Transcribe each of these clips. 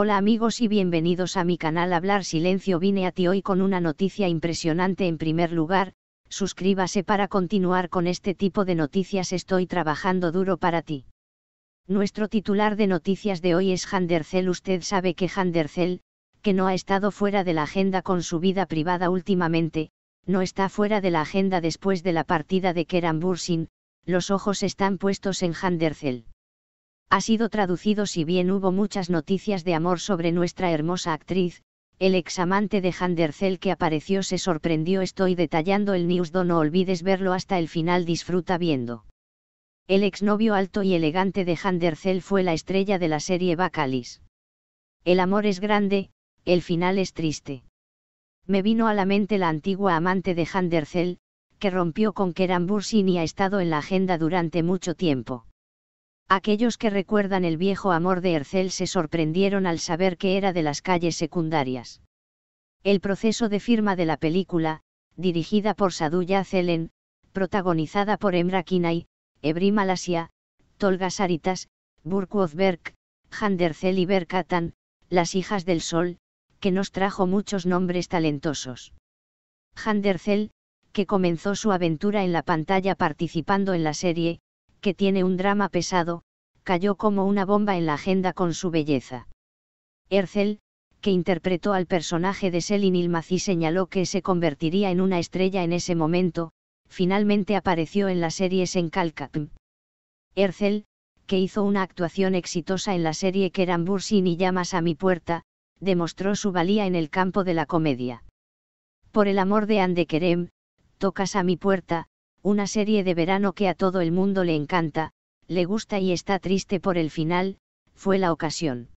Hola amigos y bienvenidos a mi canal Hablar Silencio vine a ti hoy con una noticia impresionante en primer lugar, suscríbase para continuar con este tipo de noticias estoy trabajando duro para ti. Nuestro titular de noticias de hoy es Handercel usted sabe que Handercel, que no ha estado fuera de la agenda con su vida privada últimamente, no está fuera de la agenda después de la partida de Kerambursin, Bursin, los ojos están puestos en Handercel ha sido traducido si bien hubo muchas noticias de amor sobre nuestra hermosa actriz, el examante de Handercel que apareció se sorprendió estoy detallando el do no olvides verlo hasta el final disfruta viendo. El exnovio alto y elegante de Handercel fue la estrella de la serie Bacalis. El amor es grande, el final es triste. Me vino a la mente la antigua amante de Handercel, que rompió con Keran Bursin y ha estado en la agenda durante mucho tiempo. Aquellos que recuerdan el viejo amor de Hercel se sorprendieron al saber que era de las calles secundarias. El proceso de firma de la película, dirigida por Saduya Zelen, protagonizada por Emra Kinay, Ebrim Alasia, Tolga Saritas, Berk, Handercel y Berkatan, Las Hijas del Sol, que nos trajo muchos nombres talentosos. Handercel, que comenzó su aventura en la pantalla participando en la serie, que tiene un drama pesado, cayó como una bomba en la agenda con su belleza. Ercel, que interpretó al personaje de Selin y señaló que se convertiría en una estrella en ese momento, finalmente apareció en las series en Calcap. Ercel, que hizo una actuación exitosa en la serie Bursin y Llamas a mi puerta, demostró su valía en el campo de la comedia. Por el amor de Andekerem, tocas a mi puerta, una serie de verano que a todo el mundo le encanta, le gusta y está triste por el final, fue la ocasión.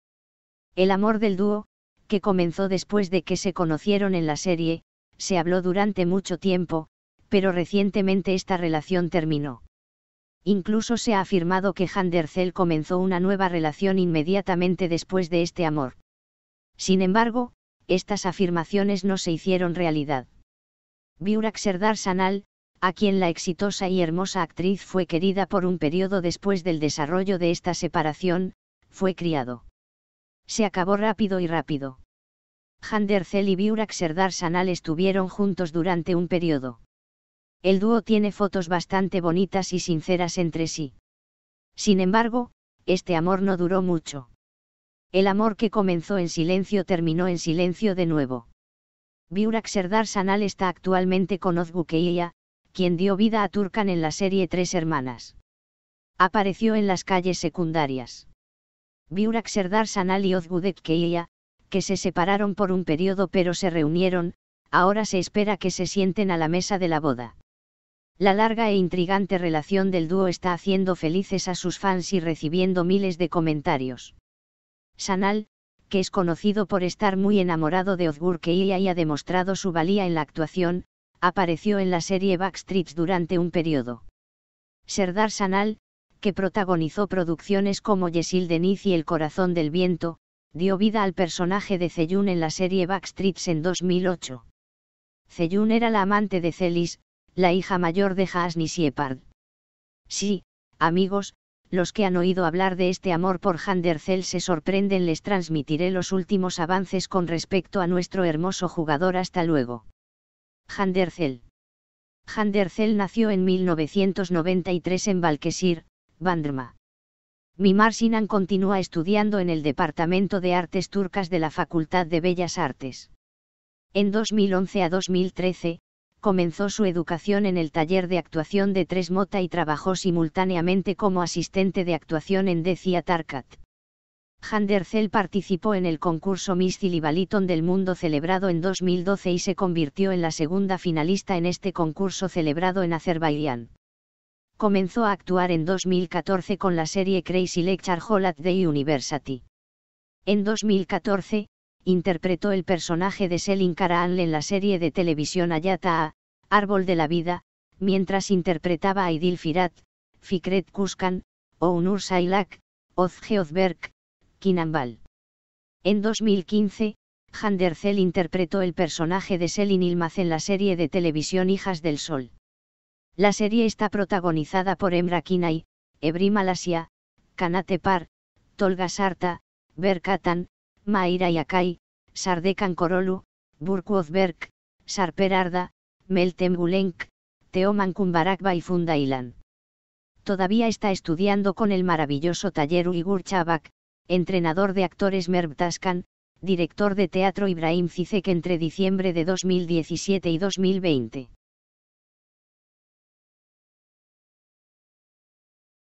El amor del dúo, que comenzó después de que se conocieron en la serie, se habló durante mucho tiempo, pero recientemente esta relación terminó. Incluso se ha afirmado que Handercel comenzó una nueva relación inmediatamente después de este amor. Sin embargo, estas afirmaciones no se hicieron realidad. Biurak Serdar a quien la exitosa y hermosa actriz fue querida por un periodo después del desarrollo de esta separación, fue criado. Se acabó rápido y rápido. Handercel y Biurak Serdar estuvieron juntos durante un periodo. El dúo tiene fotos bastante bonitas y sinceras entre sí. Sin embargo, este amor no duró mucho. El amor que comenzó en silencio terminó en silencio de nuevo. Biurak Serdar está actualmente con Ozgukeya, quien dio vida a Turkan en la serie Tres Hermanas. Apareció en las calles secundarias. Biurak Serdar Sanal y Ozgudek Keia, que se separaron por un periodo pero se reunieron, ahora se espera que se sienten a la mesa de la boda. La larga e intrigante relación del dúo está haciendo felices a sus fans y recibiendo miles de comentarios. Sanal, que es conocido por estar muy enamorado de Ozgur Keia y ha demostrado su valía en la actuación, apareció en la serie Backstreets durante un periodo. Serdar Sanal, que protagonizó producciones como Yesil Deniz y El corazón del viento, dio vida al personaje de Zeyun en la serie Backstreets en 2008. Zeyun era la amante de Celis, la hija mayor de Haasni Siepard. Sí, amigos, los que han oído hablar de este amor por Handercel se sorprenden, les transmitiré los últimos avances con respecto a nuestro hermoso jugador. Hasta luego. Handercel. Handercel nació en 1993 en Valquesir, Bandrma. Mimar Sinan continúa estudiando en el Departamento de Artes Turcas de la Facultad de Bellas Artes. En 2011 a 2013, comenzó su educación en el taller de actuación de Tres Mota y trabajó simultáneamente como asistente de actuación en Decia Tarkat. Zell participó en el concurso Miss Cilibaliton del Mundo celebrado en 2012 y se convirtió en la segunda finalista en este concurso celebrado en Azerbaiyán. Comenzó a actuar en 2014 con la serie Crazy Lecture Hall at University. En 2014, interpretó el personaje de Selin Karaanl en la serie de televisión Ayata A, Árbol de la Vida, mientras interpretaba a Idil Firat, Fikret Kuskan, Ounur Sailak, Ozge Kinambal. En 2015, Handercel interpretó el personaje de Selin Ilmaz en la serie de televisión Hijas del Sol. La serie está protagonizada por Emra Kinay, Ebrim Malasia, Kanate Par, Tolga Sarta, Berkatan, Maira Yakai, Sardekan Korolu, Burk Ozberk, Sarper Arda, Meltem Gulenk, Teoman Kumbarakba y Fundailan. Todavía está estudiando con el maravilloso taller Uygur Chabak, entrenador de actores Merv Taskan, director de teatro Ibrahim Cicek entre diciembre de 2017 y 2020.